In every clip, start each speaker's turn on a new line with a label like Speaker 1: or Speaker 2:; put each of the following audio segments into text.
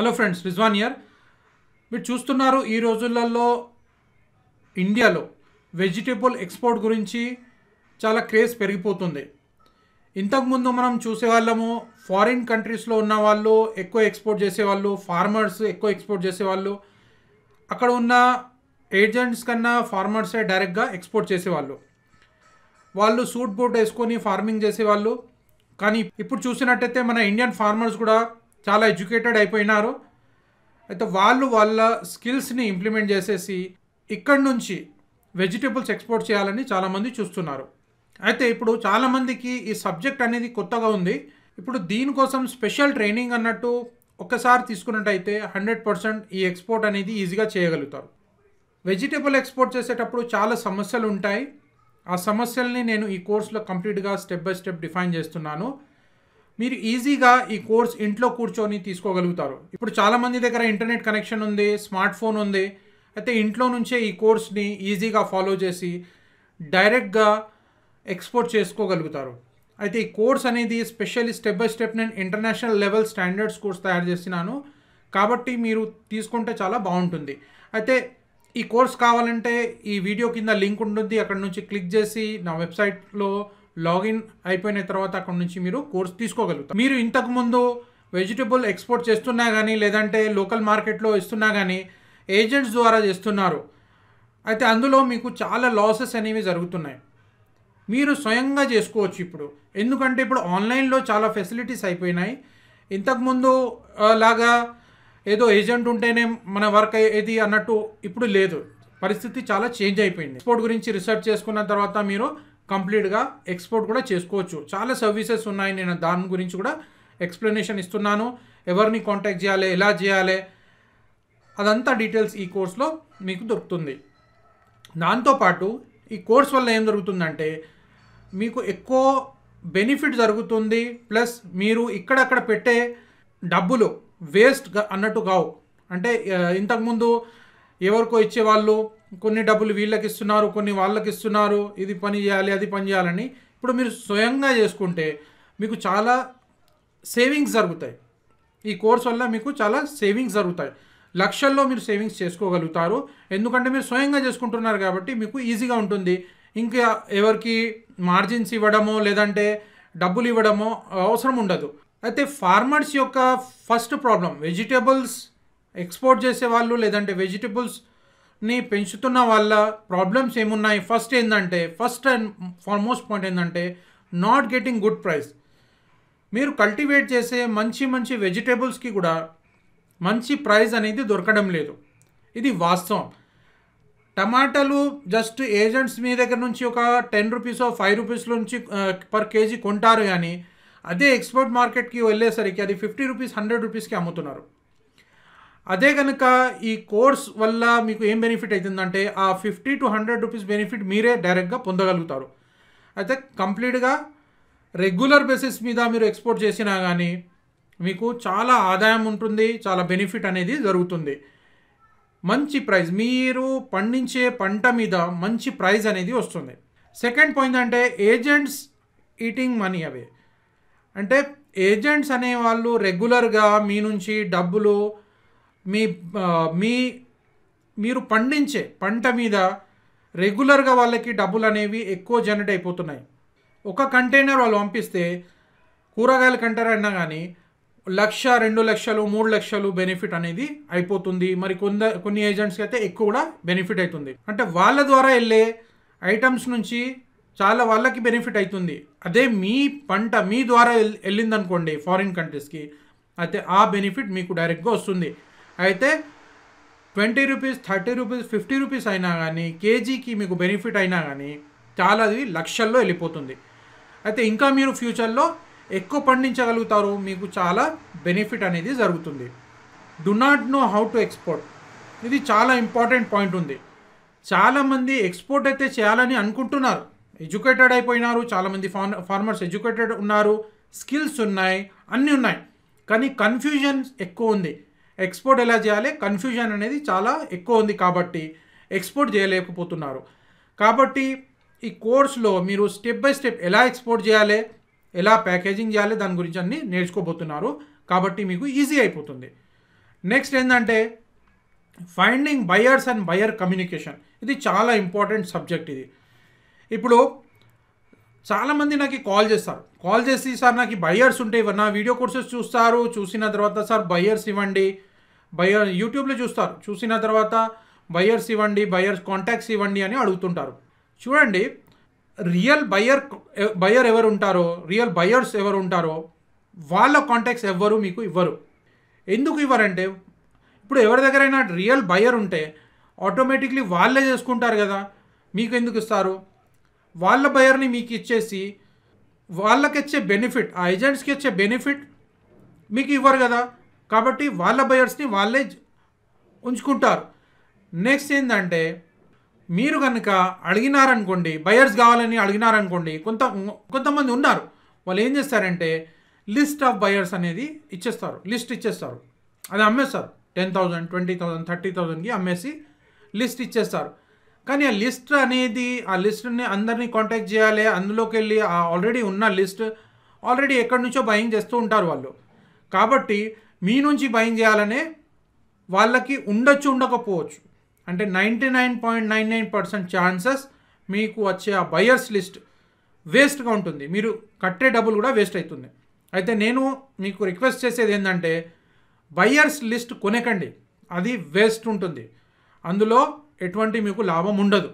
Speaker 1: hello friends Rizwan year మీరు చూస్తున్నారు ఈ రోజులలో ఇండియాలో వెజిటేబుల్ ఎక్స్పోర్ట్ గురించి చాలా క్రేజ్ పెరిగిపోతుంది ఇంతకుముందు మనం చూసేవాళ్ళము ఫారిన్ కంట్రీస్లో ఉన్న వాళ్ళు ఎక్కువ ఎక్స్పోర్ట్ చేసేవాళ్ళు ఫార్మర్స్ ఎక్కువ ఎక్స్పోర్ట్ చేసేవాళ్ళు అక్కడ ఉన్న ఏజెంట్స్ కన్నా ఫార్మర్సే డైరెక్ట్గా ఎక్స్పోర్ట్ చేసేవాళ్ళు వాళ్ళు సూట్ బూట్ వేసుకొని ఫార్మింగ్ చేసేవాళ్ళు కానీ ఇప్పుడు చూసినట్టయితే మన ఇండియన్ ఫార్మర్స్ కూడా చాలా ఎడ్యుకేటెడ్ అయిపోయినారు అయితే వాళ్ళు వాళ్ళ స్కిల్స్ని ఇంప్లిమెంట్ చేసేసి ఇక్కడి నుంచి వెజిటేబుల్స్ ఎక్స్పోర్ట్ చేయాలని చాలామంది చూస్తున్నారు అయితే ఇప్పుడు చాలామందికి ఈ సబ్జెక్ట్ అనేది కొత్తగా ఉంది ఇప్పుడు దీనికోసం స్పెషల్ ట్రైనింగ్ అన్నట్టు ఒక్కసారి తీసుకున్నట్టయితే హండ్రెడ్ పర్సెంట్ ఈ ఎక్స్పోర్ట్ అనేది ఈజీగా చేయగలుగుతారు వెజిటేబుల్ ఎక్స్పోర్ట్ చేసేటప్పుడు చాలా సమస్యలు ఉంటాయి ఆ సమస్యల్ని నేను ఈ కోర్సులో కంప్లీట్గా స్టెప్ బై స్టెప్ డిఫైన్ చేస్తున్నాను మీరు ఈజీగా ఈ కోర్స్ ఇంట్లో కూర్చొని తీసుకోగలుగుతారు ఇప్పుడు చాలామంది దగ్గర ఇంటర్నెట్ కనెక్షన్ ఉంది స్మార్ట్ ఫోన్ ఉంది అయితే ఇంట్లో నుంచే ఈ కోర్స్ని ఈజీగా ఫాలో చేసి డైరెక్ట్గా ఎక్స్పోర్ట్ చేసుకోగలుగుతారు అయితే ఈ కోర్స్ అనేది స్పెషల్లీ స్టెప్ బై స్టెప్ నేను ఇంటర్నేషనల్ లెవెల్ స్టాండర్డ్స్ కోర్స్ తయారు చేసినాను కాబట్టి మీరు తీసుకుంటే చాలా బాగుంటుంది అయితే ఈ కోర్స్ కావాలంటే ఈ వీడియో కింద లింక్ ఉంటుంది అక్కడ నుంచి క్లిక్ చేసి నా వెబ్సైట్లో లాగిన్ అయిపోయిన తర్వాత అక్కడ నుంచి మీరు కోర్స్ తీసుకోగలుగుతారు మీరు ఇంతకుముందు వెజిటబుల్ ఎక్స్పోర్ట్ చేస్తున్నా కానీ లేదంటే లోకల్ మార్కెట్లో ఇస్తున్నా కానీ ఏజెంట్స్ ద్వారా చేస్తున్నారు అయితే అందులో మీకు చాలా లాసెస్ అనేవి జరుగుతున్నాయి మీరు స్వయంగా చేసుకోవచ్చు ఇప్పుడు ఎందుకంటే ఇప్పుడు ఆన్లైన్లో చాలా ఫెసిలిటీస్ అయిపోయినాయి ఇంతకుముందు లాగా ఏదో ఏజెంట్ ఉంటేనే మన వర్క్ అయ్యేది అన్నట్టు ఇప్పుడు లేదు పరిస్థితి చాలా చేంజ్ అయిపోయింది ఎక్స్పోర్ట్ గురించి రీసెర్చ్ చేసుకున్న తర్వాత మీరు కంప్లీట్గా ఎక్స్పోర్ట్ కూడా చేసుకోవచ్చు చాలా సర్వీసెస్ ఉన్నాయి నేను దాని గురించి కూడా ఎక్స్ప్లెనేషన్ ఇస్తున్నాను ఎవరిని కాంటాక్ట్ చేయాలి ఎలా చేయాలి అదంతా డీటెయిల్స్ ఈ కోర్స్లో మీకు దొరుకుతుంది దాంతోపాటు ఈ కోర్స్ వల్ల ఏం జరుగుతుందంటే మీకు ఎక్కువ బెనిఫిట్ జరుగుతుంది ప్లస్ మీరు ఇక్కడక్కడ పెట్టే డబ్బులు వేస్ట్ అన్నట్టు కావు అంటే ఇంతకుముందు ఎవరికో ఇచ్చేవాళ్ళు కొన్ని డబ్బులు వీళ్ళకి ఇస్తున్నారు కొన్ని వాళ్ళకి ఇస్తున్నారు ఇది పని చేయాలి అది పని చేయాలని ఇప్పుడు మీరు స్వయంగా చేసుకుంటే మీకు చాలా సేవింగ్స్ జరుగుతాయి ఈ కోర్స్ వల్ల మీకు చాలా సేవింగ్స్ జరుగుతాయి లక్షల్లో మీరు సేవింగ్స్ చేసుకోగలుగుతారు ఎందుకంటే మీరు స్వయంగా చేసుకుంటున్నారు కాబట్టి మీకు ఈజీగా ఉంటుంది ఇంకా ఎవరికి మార్జిన్స్ ఇవ్వడమో లేదంటే డబ్బులు ఇవ్వడమో అవసరం ఉండదు అయితే ఫార్మర్స్ యొక్క ఫస్ట్ ప్రాబ్లం వెజిటేబుల్స్ ఎక్స్పోర్ట్ చేసే వాళ్ళు లేదంటే వెజిటేబుల్స్ ని పెంచుతున్న వాళ్ళ ప్రాబ్లమ్స్ ఏమున్నాయి ఫస్ట్ ఏంటంటే ఫస్ట్ అండ్ ఫార్మోస్ట్ పాయింట్ ఏంటంటే నాట్ గెటింగ్ గుడ్ ప్రైస్ మీరు కల్టివేట్ చేసే మంచి మంచి వెజిటేబుల్స్కి కూడా మంచి ప్రైస్ అనేది దొరకడం లేదు ఇది వాస్తవం టమాటాలు జస్ట్ ఏజెంట్స్ మీ దగ్గర నుంచి ఒక టెన్ రూపీస్ ఫైవ్ రూపీస్ నుంచి పర్ కేజీ కొంటారు కానీ అదే ఎక్స్పోర్ట్ మార్కెట్కి వెళ్ళేసరికి అది ఫిఫ్టీ రూపీస్ హండ్రెడ్ రూపీస్కి అమ్ముతున్నారు అదే కనుక ఈ కోర్స్ వల్ల మీకు ఏం బెనిఫిట్ అవుతుందంటే ఆ fifty to hundred rupees benefit మీరే డైరెక్ట్గా పొందగలుగుతారు అయితే కంప్లీట్గా రెగ్యులర్ బేసిస్ మీద మీరు ఎక్స్పోర్ట్ చేసినా కానీ మీకు చాలా ఆదాయం ఉంటుంది చాలా బెనిఫిట్ అనేది జరుగుతుంది మంచి ప్రైజ్ మీరు పండించే పంట మీద మంచి ప్రైజ్ అనేది వస్తుంది సెకండ్ పాయింట్ అంటే ఏజెంట్స్ ఈటింగ్ మనీ అవే అంటే ఏజెంట్స్ అనే వాళ్ళు రెగ్యులర్గా మీ నుంచి డబ్బులు మీ మీ మీరు పండించే పంట మీద రెగ్యులర్గా వాళ్ళకి డబ్బులు అనేవి ఎక్కువ జనరేట్ అయిపోతున్నాయి ఒక కంటైనర్ వాళ్ళు పంపిస్తే కూరగాయల కంటర్ అయినా కానీ లక్ష రెండు లక్షలు మూడు లక్షలు బెనిఫిట్ అనేది అయిపోతుంది మరి కొంద కొన్ని ఏజెంట్స్కి అయితే ఎక్కువ కూడా బెనిఫిట్ అవుతుంది అంటే వాళ్ళ ద్వారా వెళ్ళే ఐటమ్స్ నుంచి చాలా వాళ్ళకి బెనిఫిట్ అవుతుంది అదే మీ పంట మీ ద్వారా వెళ్ళిందనుకోండి ఫారిన్ కంట్రీస్కి అయితే ఆ బెనిఫిట్ మీకు డైరెక్ట్గా వస్తుంది అయితే twenty rupees thirty rupees fifty rupees అయినా కానీ కేజీకి మీకు బెనిఫిట్ అయినా కానీ చాలా అది లక్షల్లో వెళ్ళిపోతుంది అయితే ఇంకా మీరు ఫ్యూచర్లో ఎక్కువ పండించగలుగుతారు మీకు చాలా బెనిఫిట్ అనేది జరుగుతుంది do not know how to export ఇది చాలా ఇంపార్టెంట్ పాయింట్ ఉంది చాలామంది ఎక్స్పోర్ట్ అయితే చేయాలని అనుకుంటున్నారు ఎడ్యుకేటెడ్ అయిపోయినారు చాలామంది ఫార్ ఫార్మర్స్ ఎడ్యుకేటెడ్ ఉన్నారు స్కిల్స్ ఉన్నాయి అన్నీ ఉన్నాయి కానీ కన్ఫ్యూజన్ ఎక్కువ ఉంది ఎక్స్పోర్ట్ ఎలా చేయాలి కన్ఫ్యూజన్ అనేది చాలా ఎక్కువ ఉంది కాబట్టి ఎక్స్పోర్ట్ చేయలేకపోతున్నారు కాబట్టి ఈ కోర్స్లో మీరు స్టెప్ బై స్టెప్ ఎలా ఎక్స్పోర్ట్ చేయాలి ఎలా ప్యాకేజింగ్ చేయాలి దాని గురించి అన్ని నేర్చుకోబోతున్నారు కాబట్టి మీకు ఈజీ అయిపోతుంది నెక్స్ట్ ఏంటంటే finding buyers and buyer communication ఇది చాలా ఇంపార్టెంట్ సబ్జెక్ట్ ఇది ఇప్పుడు చాలామంది నాకు కాల్ చేస్తారు కాల్ చేసి సార్ నాకు బయర్స్ ఉంటే నా వీడియో కోర్సెస్ చూస్తారు చూసిన తర్వాత సార్ బయర్స్ ఇవ్వండి బయర్ యూట్యూబ్లో చూస్తారు చూసిన తర్వాత బయర్స్ ఇవ్వండి బయర్స్ కాంటాక్ట్స్ ఇవ్వండి అని అడుగుతుంటారు చూడండి రియల్ బయర్ బయర్ ఎవరు ఉంటారో రియల్ బయర్స్ ఎవరు ఉంటారో వాళ్ళ కాంటాక్ట్స్ ఎవ్వరు మీకు ఇవ్వరు ఎందుకు ఇవ్వరంటే ఇప్పుడు ఎవరి దగ్గరైనా రియల్ బయర్ ఉంటే ఆటోమేటిక్లీ వాళ్ళే చేసుకుంటారు కదా మీకు ఎందుకు ఇస్తారు వాళ్ళ బయర్ని మీకు ఇచ్చేసి వాళ్ళకి ఇచ్చే బెనిఫిట్ ఆ ఏజెంట్స్కి ఇచ్చే బెనిఫిట్ మీకు ఇవ్వరు కదా కాబట్టి వాళ్ళ బయర్స్ని వాళ్ళే ఉంచుకుంటారు నెక్స్ట్ ఏంటంటే మీరు కనుక అడిగినారనుకోండి బయర్స్ కావాలని అడిగినారనుకోండి కొంత కొంతమంది ఉన్నారు వాళ్ళు ఏం చేస్తారంటే లిస్ట్ ఆఫ్ బయర్స్ అనేది ఇచ్చేస్తారు లిస్ట్ ఇచ్చేస్తారు అది అమ్మేస్తారు ten thousand twenty thousand thirty థౌజండ్కి అమ్మేసి లిస్ట్ ఇచ్చేస్తారు కానీ ఆ లిస్ట్ అనేది ఆ లిస్ట్ని అందరినీ కాంటాక్ట్ చేయాలి అందులోకి వెళ్ళి ఆ ఆల్రెడీ ఉన్న లిస్ట్ ఆల్రెడీ ఎక్కడి నుంచో బయింగ్ చేస్తూ ఉంటారు వాళ్ళు కాబట్టి మీ నుంచి భయం చేయాలనే వాళ్ళకి ఉండొచ్చు ఉండకపోవచ్చు అంటే ninety nine point nine nine percent chances మీకు వచ్చే ఆ బయర్స్ లిస్ట్ వేస్ట్గా ఉంటుంది మీరు కట్టే డబ్బులు కూడా వేస్ట్ అవుతుంది అయితే నేను మీకు రిక్వెస్ట్ చేసేది ఏంటంటే బయర్స్ లిస్ట్ కొనకండి అది వేస్ట్ ఉంటుంది అందులో ఎటువంటి మీకు లాభం ఉండదు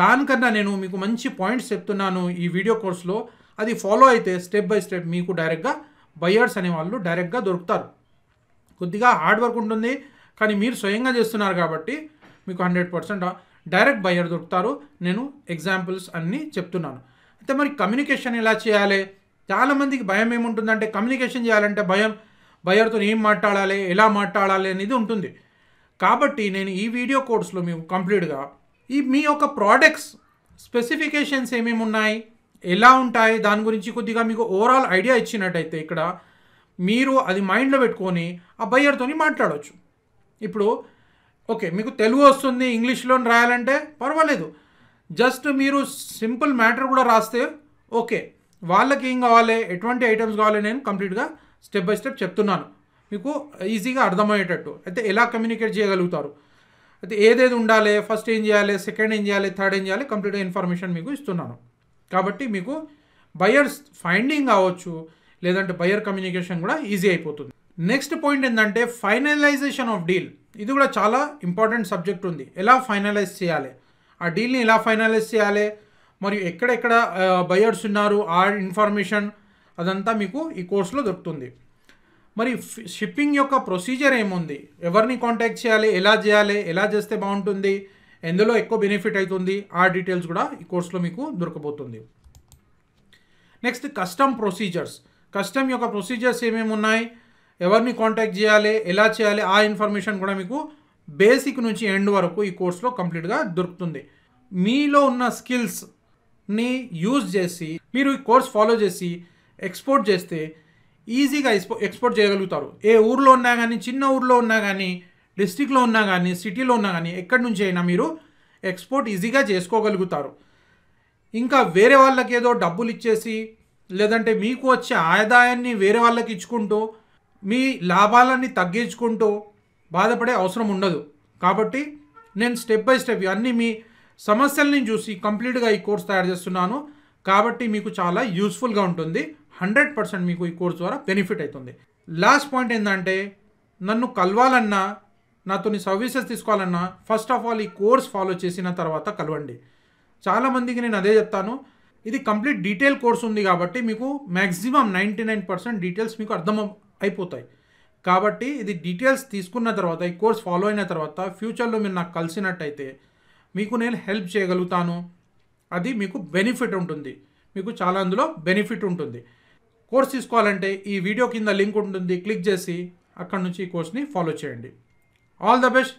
Speaker 1: దానికన్నా నేను మీకు మంచి పాయింట్స్ చెప్తున్నాను ఈ వీడియో కోర్స్లో అది ఫాలో అయితే స్టెప్ బై స్టెప్ మీకు డైరెక్ట్గా బయర్స్ అనేవాళ్ళు డైరెక్ట్గా దొరుకుతారు కొద్దిగా హార్డ్ వర్క్ ఉంటుంది కానీ మీరు స్వయంగా చేస్తున్నారు కాబట్టి మీకు హండ్రెడ్ పర్సెంట్ డైరెక్ట్ బయ్యర్ దొరుకుతారు నేను ఎగ్జాంపుల్స్ అన్నీ చెప్తున్నాను అయితే మరి కమ్యూనికేషన్ ఎలా చేయాలి చాలామందికి భయం ఏముంటుందంటే కమ్యూనికేషన్ చేయాలంటే భయం బయ్యర్తో ఏం మాట్లాడాలి ఎలా మాట్లాడాలి అనేది ఉంటుంది కాబట్టి నేను ఈ వీడియో కోర్స్లో మేము కంప్లీట్గా ఈ మీ యొక్క ప్రోడక్ట్స్ స్పెసిఫికేషన్స్ ఏమేమి ఉన్నాయి ఎలా ఉంటాయి దాని గురించి కొద్దిగా మీకు ఓవరాల్ ఐడియా ఇచ్చినట్టయితే ఇక్కడ మీరు అది మైండ్లో పెట్టుకొని ఆ బయ్యర్తోని మాట్లాడవచ్చు ఇప్పుడు ఓకే మీకు తెలుగు వస్తుంది ఇంగ్లీష్లో రాయాలంటే పర్వాలేదు జస్ట్ మీరు సింపుల్ మ్యాటర్ కూడా రాస్తే ఓకే వాళ్ళకి ఏం కావాలి ఎటువంటి ఐటమ్స్ కావాలి నేను కంప్లీట్గా స్టెప్ బై స్టెప్ చెప్తున్నాను మీకు ఈజీగా అర్థమయ్యేటట్టు అయితే ఎలా కమ్యూనికేట్ చేయగలుగుతారు అయితే ఏదేది ఉండాలి ఫస్ట్ ఏం చేయాలి సెకండ్ ఏం చేయాలి థర్డ్ ఏం చేయాలి కంప్లీట్గా ఇన్ఫర్మేషన్ మీకు ఇస్తున్నాను కాబట్టి మీకు బయర్స్ ఫైండింగ్ కావచ్చు లేదంటే బయర్ కమ్యూనికేషన్ కూడా ఈజీ అయిపోతుంది నెక్స్ట్ పాయింట్ ఏంటంటే ఫైనలైజేషన్ ఆఫ్ డీల్ ఇది కూడా చాలా ఇంపార్టెంట్ సబ్జెక్ట్ ఉంది ఎలా ఫైనలైజ్ చేయాలి ఆ డీల్ని ఎలా ఫైనలైజ్ చేయాలి మరియు ఎక్కడెక్కడ బయర్స్ ఉన్నారు ఆ ఇన్ఫర్మేషన్ అదంతా మీకు ఈ కోర్సులో దొరుకుతుంది మరి షిప్పింగ్ యొక్క ప్రొసీజర్ ఏముంది ఎవరిని కాంటాక్ట్ చేయాలి ఎలా చేయాలి ఎలా చేస్తే బాగుంటుంది ఎందులో ఎక్కువ బెనిఫిట్ అవుతుంది ఆ డీటెయిల్స్ కూడా ఈ కోర్సులో మీకు దొరకబోతుంది నెక్స్ట్ కస్టమ్ ప్రొసీజర్స్ కస్టమ్ యొక్క ప్రొసీజర్స్ ఏమేమి ఉన్నాయి ఎవరిని కాంటాక్ట్ చేయాలి ఎలా చేయాలి ఆ ఇన్ఫర్మేషన్ కూడా మీకు బేసిక్ నుంచి ఎండ్ వరకు ఈ కోర్సులో కంప్లీట్గా దొరుకుతుంది మీలో ఉన్న స్కిల్స్ని యూజ్ చేసి మీరు ఈ కోర్స్ ఫాలో చేసి ఎక్స్పోర్ట్ చేస్తే ఈజీగా ఎక్స్పోర్ట్ చేయగలుగుతారు ఏ ఊర్లో ఉన్నా కానీ చిన్న ఊర్లో ఉన్నా కానీ డిస్టిక్లో ఉన్నా కానీ సిటీలో ఉన్నా కానీ ఎక్కడి నుంచి అయినా మీరు ఎక్స్పోర్ట్ ఈజీగా చేసుకోగలుగుతారు ఇంకా వేరే వాళ్ళకి ఏదో డబ్బులు ఇచ్చేసి లేదంటే మీకు వచ్చే ఆదాయాన్ని వేరే వాళ్ళకి ఇచ్చుకుంటూ మీ లాభాలన్నీ తగ్గించుకుంటూ బాధపడే అవసరం ఉండదు కాబట్టి నేను స్టెప్ బై స్టెప్ అన్నీ మీ సమస్యల్ని చూసి కంప్లీట్గా ఈ కోర్స్ తయారు చేస్తున్నాను కాబట్టి మీకు చాలా యూస్ఫుల్గా ఉంటుంది హండ్రెడ్ పర్సెంట్ మీకు ఈ కోర్స్ ద్వారా బెనిఫిట్ అవుతుంది లాస్ట్ పాయింట్ ఏంటంటే నన్ను కలవాలన్నా నాతో సర్వీసెస్ తీసుకోవాలన్నా ఫస్ట్ ఆఫ్ ఆల్ ఈ కోర్స్ ఫాలో చేసిన తర్వాత కలవండి చాలామందికి నేను అదే చెప్తాను ఇది కంప్లీట్ డీటెయిల్ కోర్స్ ఉంది కాబట్టి మీకు maximum ninety nine percent details మీకు అర్థం అయిపోతాయి కాబట్టి ఇది డీటెయిల్స్ తీసుకున్న తర్వాత ఈ కోర్స్ ఫాలో అయిన తర్వాత ఫ్యూచర్లో మీరు నాకు కలిసినట్టయితే మీకు నేను హెల్ప్ చేయగలుగుతాను అది మీకు బెనిఫిట్ ఉంటుంది మీకు చాలా అందులో బెనిఫిట్ ఉంటుంది కోర్స్ తీసుకోవాలంటే ఈ వీడియో కింద లింక్ ఉంటుంది క్లిక్ చేసి అక్కడ నుంచి ఈ కోర్స్ని ఫాలో చేయండి ఆల్ ద బెస్ట్